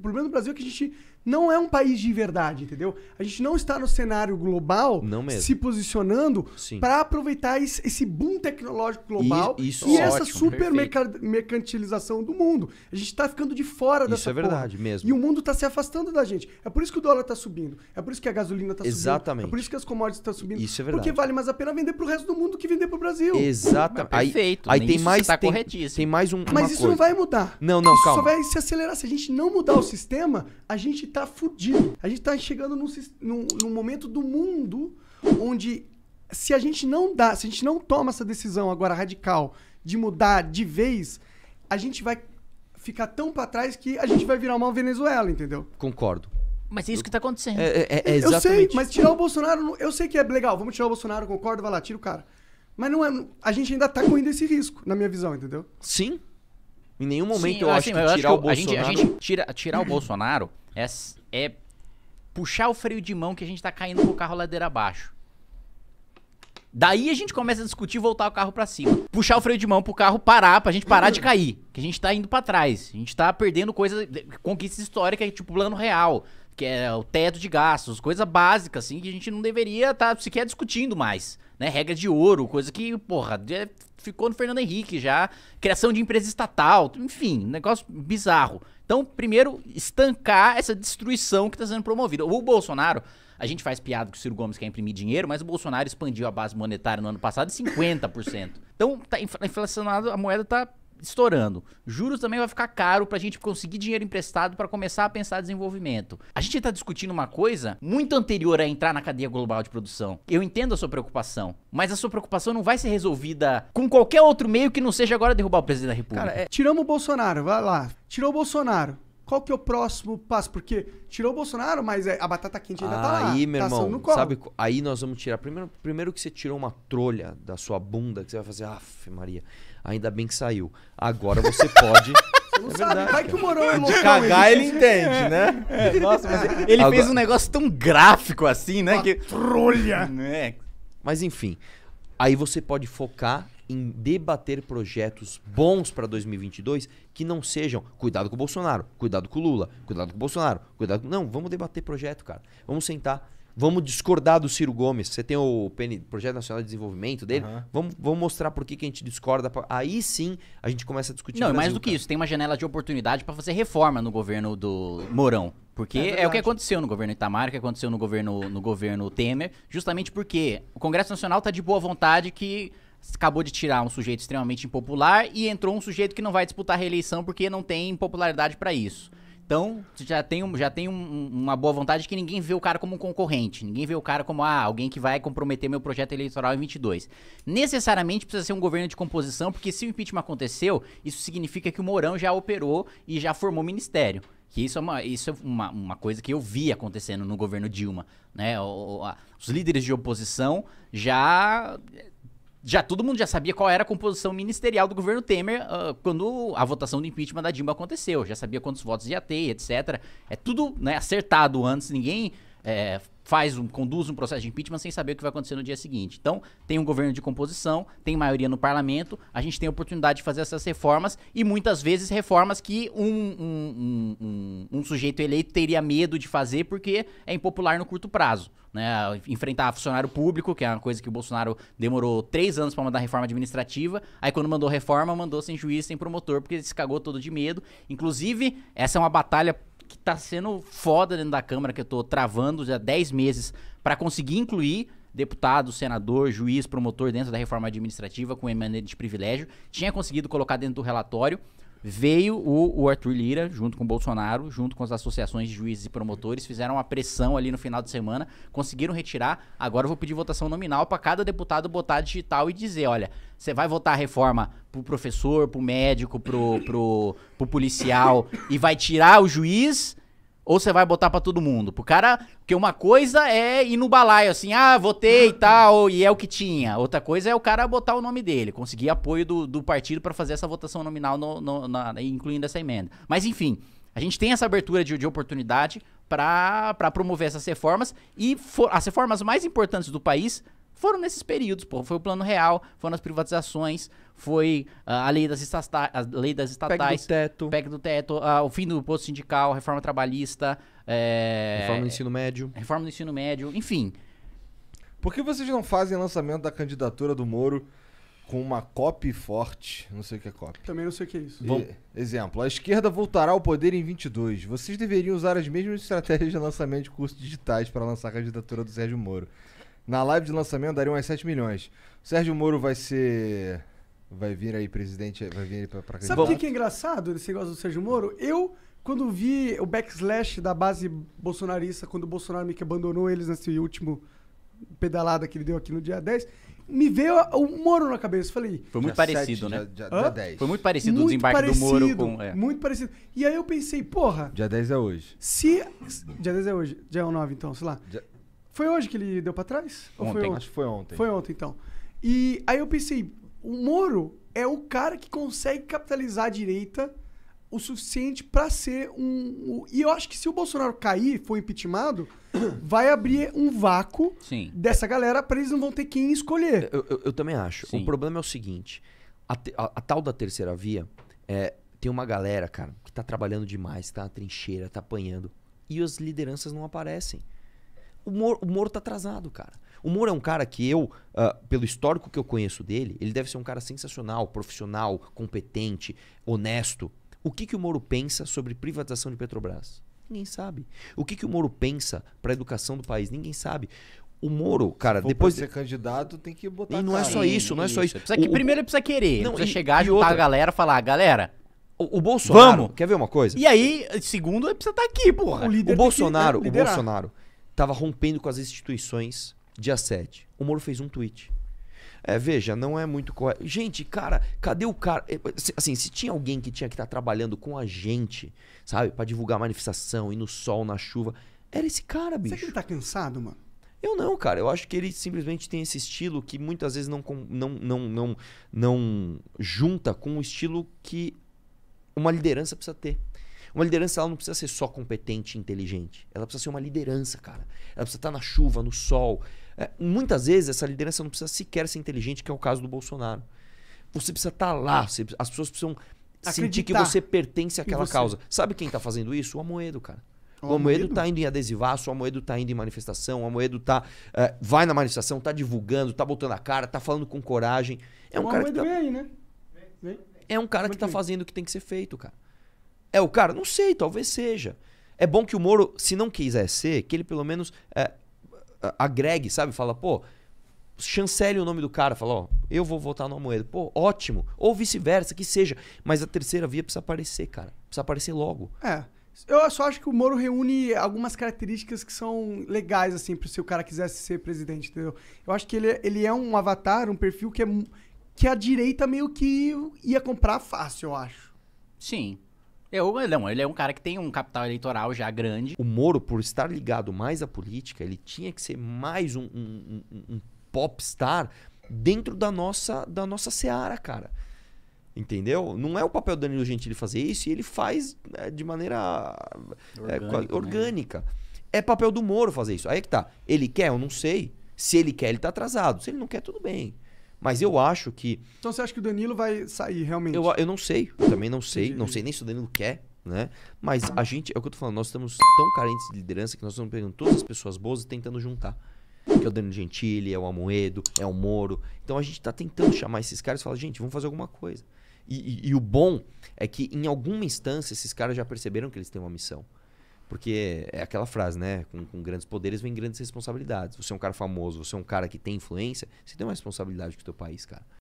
problema do Brasil é que a gente não é um país de verdade, entendeu? A gente não está no cenário global se posicionando para aproveitar esse, boom tecnológico global e, isso, e é ótimo, essa super mercantilização do mundo. A gente está ficando de fora isso dessa Isso é verdade porra. mesmo. E o mundo está se afastando da gente. É por isso que o dólar está subindo. É por isso que a gasolina está subindo. Exatamente. É por isso que as commodities estão tá subindo. Isso é verdade. Porque vale mais a pena vender para o resto do mundo que vender para o Brasil. Exatamente. Aí, perfeito. Aí, tem mais, tá tem, corretíssimo. Tem mais um, Mas isso coisa. não vai mudar. Não, não, calma. Isso só vai se acelerar. Se a gente não mudar o sistema, a gente tá fudido. A gente tá chegando num, num, num momento do mundo onde se a gente não dá, se a gente não toma essa decisão agora radical de mudar de vez, a gente vai ficar tão para trás que a gente vai virar uma Venezuela, entendeu? Concordo. Mas é isso que está acontecendo. É, é, é, exatamente. É eu sei, mas tirar o Bolsonaro, eu sei que é legal, vamos tirar o Bolsonaro, concordo, vai lá, tira o cara. Mas não é, a gente ainda está correndo esse risco, na minha visão, entendeu? Sim, em nenhum momento Sim, eu, assim, acho eu acho que tirar o Bolsonaro... A gente, a gente tira, tirar o Bolsonaro é, é puxar o freio de mão que a gente tá caindo com o carro ladeira abaixo. Daí a gente começa a discutir voltar o carro para cima. Puxar o freio de mão pro carro parar, pra gente parar de cair. Que a gente tá indo para trás. A gente tá perdendo coisas, conquista histórica, tipo plano real, que é o teto de gastos, coisa básica, assim, que a gente não deveria estar tá sequer discutindo mais né? Regra de ouro, coisa que, porra, é, ficou no Fernando Henrique já. Criação de empresa estatal, enfim, negócio bizarro. Então, primeiro, estancar essa destruição que está sendo promovida. O Bolsonaro, a gente faz piada que o Ciro Gomes quer imprimir dinheiro, mas o Bolsonaro expandiu a base monetária no ano passado em 50%. Então, tá inflacionado, a moeda tá estourando. Juros também vai ficar caro para a gente conseguir dinheiro emprestado para começar a pensar desenvolvimento. A gente está discutindo uma coisa muito anterior a entrar na cadeia global de produção. Eu entendo a sua preocupação, mas a sua preocupação não vai ser resolvida com qualquer outro meio que não seja agora derrubar o presidente da República. Cara, é... tiramos o Bolsonaro, vai lá. Tirou o Bolsonaro qual que é o próximo passo? Porque tirou o Bolsonaro, mas é, a batata quente ainda tá lá. Aí, meu tá irmão, sabe? Aí nós vamos tirar. Primeiro, primeiro que você tirou uma trolha da sua bunda, que você vai fazer, af, Maria, ainda bem que saiu. Agora você pode. É não é sabe, verdade, vai que o Morão é louco. De cagar ele, ele é. entende, é, né? É, nossa, mas ele, Agora, fez um negócio tão gráfico assim, né? Uma que... trolha! Né? Mas enfim, aí você pode focar em debater projetos bons para 2022 que não sejam cuidado com o Bolsonaro, cuidado com o Lula, cuidado com o Bolsonaro, cuidado. Não, vamos debater projeto, cara. Vamos sentar. Vamos discordar do Ciro Gomes. Você tem o PN, Projeto Nacional de Desenvolvimento dele. Uhum. Vamos, vamos mostrar por que, que a gente discorda. Pra... Aí sim a gente começa a discutir. Não, mais do que isso, tem uma janela de oportunidade para fazer reforma no governo do Mourão. Porque é, é, o que aconteceu no governo Itamar, é o que aconteceu no governo, no governo Temer, justamente porque o Congresso Nacional está de boa vontade que acabou de tirar um sujeito extremamente impopular e entrou um sujeito que não vai disputar reeleição porque não tem popularidade para isso. Então, já tem, um, já tem um, uma boa vontade que ninguém vê o cara como um concorrente. Ninguém vê o cara como, ah, alguém que vai comprometer meu projeto eleitoral em 22. Necessariamente precisa ser um governo de composição, porque se o impeachment aconteceu, isso significa que o Mourão já operou e já formou ministério. Que isso é, uma, isso é uma, uma coisa que eu vi acontecendo no governo Dilma. Né? O, a, os líderes de oposição já já todo mundo já sabia qual era a composição ministerial do governo Temer uh, quando a votação do impeachment da Dilma aconteceu. Já sabia quantos votos ia ter, etc. É tudo né, acertado antes, ninguém é, faz um, conduz um processo de impeachment sem saber o que vai acontecer no dia seguinte. Então, tem um governo de composição, tem maioria no parlamento, a gente tem a oportunidade de fazer essas reformas e muitas vezes reformas que um, um, um, um sujeito eleito teria medo de fazer porque é impopular no curto prazo. Né, enfrentar funcionário público, que é uma coisa que o Bolsonaro demorou três anos para mandar reforma administrativa. Aí quando mandou reforma, mandou sem juiz, sem promotor, porque ele se cagou todo de medo. Inclusive, essa é uma batalha tá sendo foda dentro da Câmara, que eu tô travando já 10 meses para conseguir incluir deputado, senador, juiz, promotor dentro da reforma administrativa com emenda de privilégio. Tinha conseguido colocar dentro do relatório. Veio o, o, Arthur Lira, junto com o Bolsonaro, junto com as associações de juízes e promotores, fizeram uma pressão ali no final de semana, conseguiram retirar. Agora eu vou pedir votação nominal para cada deputado botar digital e dizer: olha, você vai votar a reforma pro professor, pro médico, pro, pro, pro policial e vai tirar o juiz ou você vai botar para todo mundo? Pro cara, porque uma coisa é ir no balaio assim, ah, votei e tal, e é o que tinha. Outra coisa é o cara botar o nome dele, conseguir apoio do, do partido para fazer essa votação nominal, no, no, na, incluindo essa emenda. Mas enfim, a gente tem essa abertura de, de oportunidade para promover essas reformas e for, as reformas mais importantes do país foram nesses períodos, pô. Foi o Plano Real, foram as privatizações, foi uh, ah, a, lei das estata, a lei das estatais. PEC do teto. PEC do teto, uh, ah, o fim do posto sindical, reforma trabalhista. É... Reforma do ensino médio. Reforma do ensino médio, enfim. Por que vocês não fazem lançamento da candidatura do Moro com uma copy forte? Não sei o que é copy. Também não sei o que é isso. Bom, exemplo, a esquerda voltará ao poder em 22. Vocês deveriam usar as mesmas estratégias de lançamento de cursos digitais para lançar a candidatura do Sérgio Moro. Na live de lançamento daria umas 7 milhões. O Sérgio Moro vai ser. Vai vir aí presidente, vai vir aí pra, pra Sabe o que, que é engraçado desse negócio do Sérgio Moro? Eu, quando vi o backslash da base bolsonarista, quando o Bolsonaro meio que abandonou eles nesse último pedalada que ele deu aqui no dia 10, me veio o Moro na cabeça. Falei. Foi muito parecido, 7, né? Dia, dia 10. Foi muito parecido muito o desembarque parecido, do Moro com. É. Muito parecido. E aí eu pensei, porra. Dia 10 é hoje. Se. Dia 10 é hoje. Dia 9, então, sei lá. Dia... Foi hoje que ele deu para trás? Ontem. Foi ontem? Acho que foi ontem. Foi ontem, então. E aí eu pensei, o Moro é o cara que consegue capitalizar a direita o suficiente para ser um, um, E eu acho que se o Bolsonaro cair, for impeachmentado, vai abrir um vácuo Sim. dessa galera para eles não vão ter quem escolher. Eu, eu, eu também acho. Sim. O problema é o seguinte: a, a, a tal da terceira via é, tem uma galera, cara, que tá trabalhando demais, tá na trincheira, tá apanhando. E as lideranças não aparecem. O Moro, o Moro tá atrasado, cara. O Moro é um cara que eu, uh, pelo histórico que eu conheço dele, ele deve ser um cara sensacional, profissional, competente, honesto. O que, que o Moro pensa sobre privatização de Petrobras? Ninguém sabe. O que, que o Moro pensa para a educação do país? Ninguém sabe. O Moro, cara, depois Pra ser candidato tem que botar. E não é só isso, não é só isso. isso. Precisa que, o, primeiro precisa querer, não, precisa e, chegar, e juntar outra... a galera, falar, galera. O, o Bolsonaro. Vamos. Quer ver uma coisa? E aí, segundo, ele precisa estar tá aqui, porra. O, líder o Bolsonaro, o Bolsonaro, estava rompendo com as instituições. Dia 7. O Moro fez um tweet. É, veja, não é muito correto. Gente, cara, cadê o cara? É, assim, se tinha alguém que tinha que estar tá trabalhando com a gente, sabe, para divulgar a manifestação, ir no sol, na chuva, era esse cara, bicho. Será que ele tá cansado, mano? Eu não, cara. Eu acho que ele simplesmente tem esse estilo que muitas vezes não, não, não, não, não junta com o estilo que uma liderança precisa ter. Uma liderança ela não precisa ser só competente e inteligente. Ela precisa ser uma liderança, cara. Ela precisa estar na chuva, no sol. É, muitas vezes essa liderança não precisa sequer ser inteligente, que é o caso do Bolsonaro. Você precisa estar tá lá, você, as pessoas precisam Acreditar. sentir que você pertence àquela causa. Sabe quem está fazendo isso? O Amoedo, cara. O Amoedo está indo em adesivaço, o Amoedo está indo em manifestação, o Amoedo tá, é, vai na manifestação, está divulgando, está botando a cara, está falando com coragem. É um o cara Amoedo que tá... vem aí, né? Vem. É um cara que está fazendo o que tem que ser feito, cara. É o cara? Não sei, talvez seja. É bom que o Moro, se não quiser ser, que ele pelo menos é, agregue, sabe? Fala, pô, chancele o nome do cara, fala, ó, eu vou votar no Amoedo. Pô, ótimo. Ou vice-versa, que seja. Mas a terceira via precisa aparecer, cara. Precisa aparecer logo. É. Eu só acho que o Moro reúne algumas características que são legais, assim, para se o cara quisesse ser presidente, entendeu? Eu acho que ele, é, ele é um avatar, um perfil que, é, que a direita meio que ia comprar fácil, eu acho. Sim. Eu, é, não, ele é um cara que tem um capital eleitoral já grande. O Moro, por estar ligado mais à política, ele tinha que ser mais um, um, um, um popstar dentro da nossa, da nossa seara, cara. Entendeu? Não é o papel do Danilo Gentili fazer isso e ele faz né, de maneira é, né? orgânica. É, orgânica. Né? é papel do Moro fazer isso. Aí é que tá. Ele quer? Eu não sei. Se ele quer, ele tá atrasado. Se ele não quer, tudo bem. Mas eu acho que. Então você acha que o Danilo vai sair realmente? Eu, eu não sei, também não sei, Entendi. não sei nem se o Danilo quer, né? Mas tá. a gente, é o que eu tô falando, nós estamos tão carentes de liderança que nós estamos pegando todas as pessoas boas e tentando juntar. Que é o Danilo Gentili, é o Amoedo, é o Moro. Então a gente tá tentando chamar esses caras e falar, gente, vamos fazer alguma coisa. E, e, e o bom é que em alguma instância esses caras já perceberam que eles têm uma missão. Porque é aquela frase, né? Com, com, grandes poderes vem grandes responsabilidades. Você é um cara famoso, você é um cara que tem influência, você tem uma responsabilidade com o teu país, cara.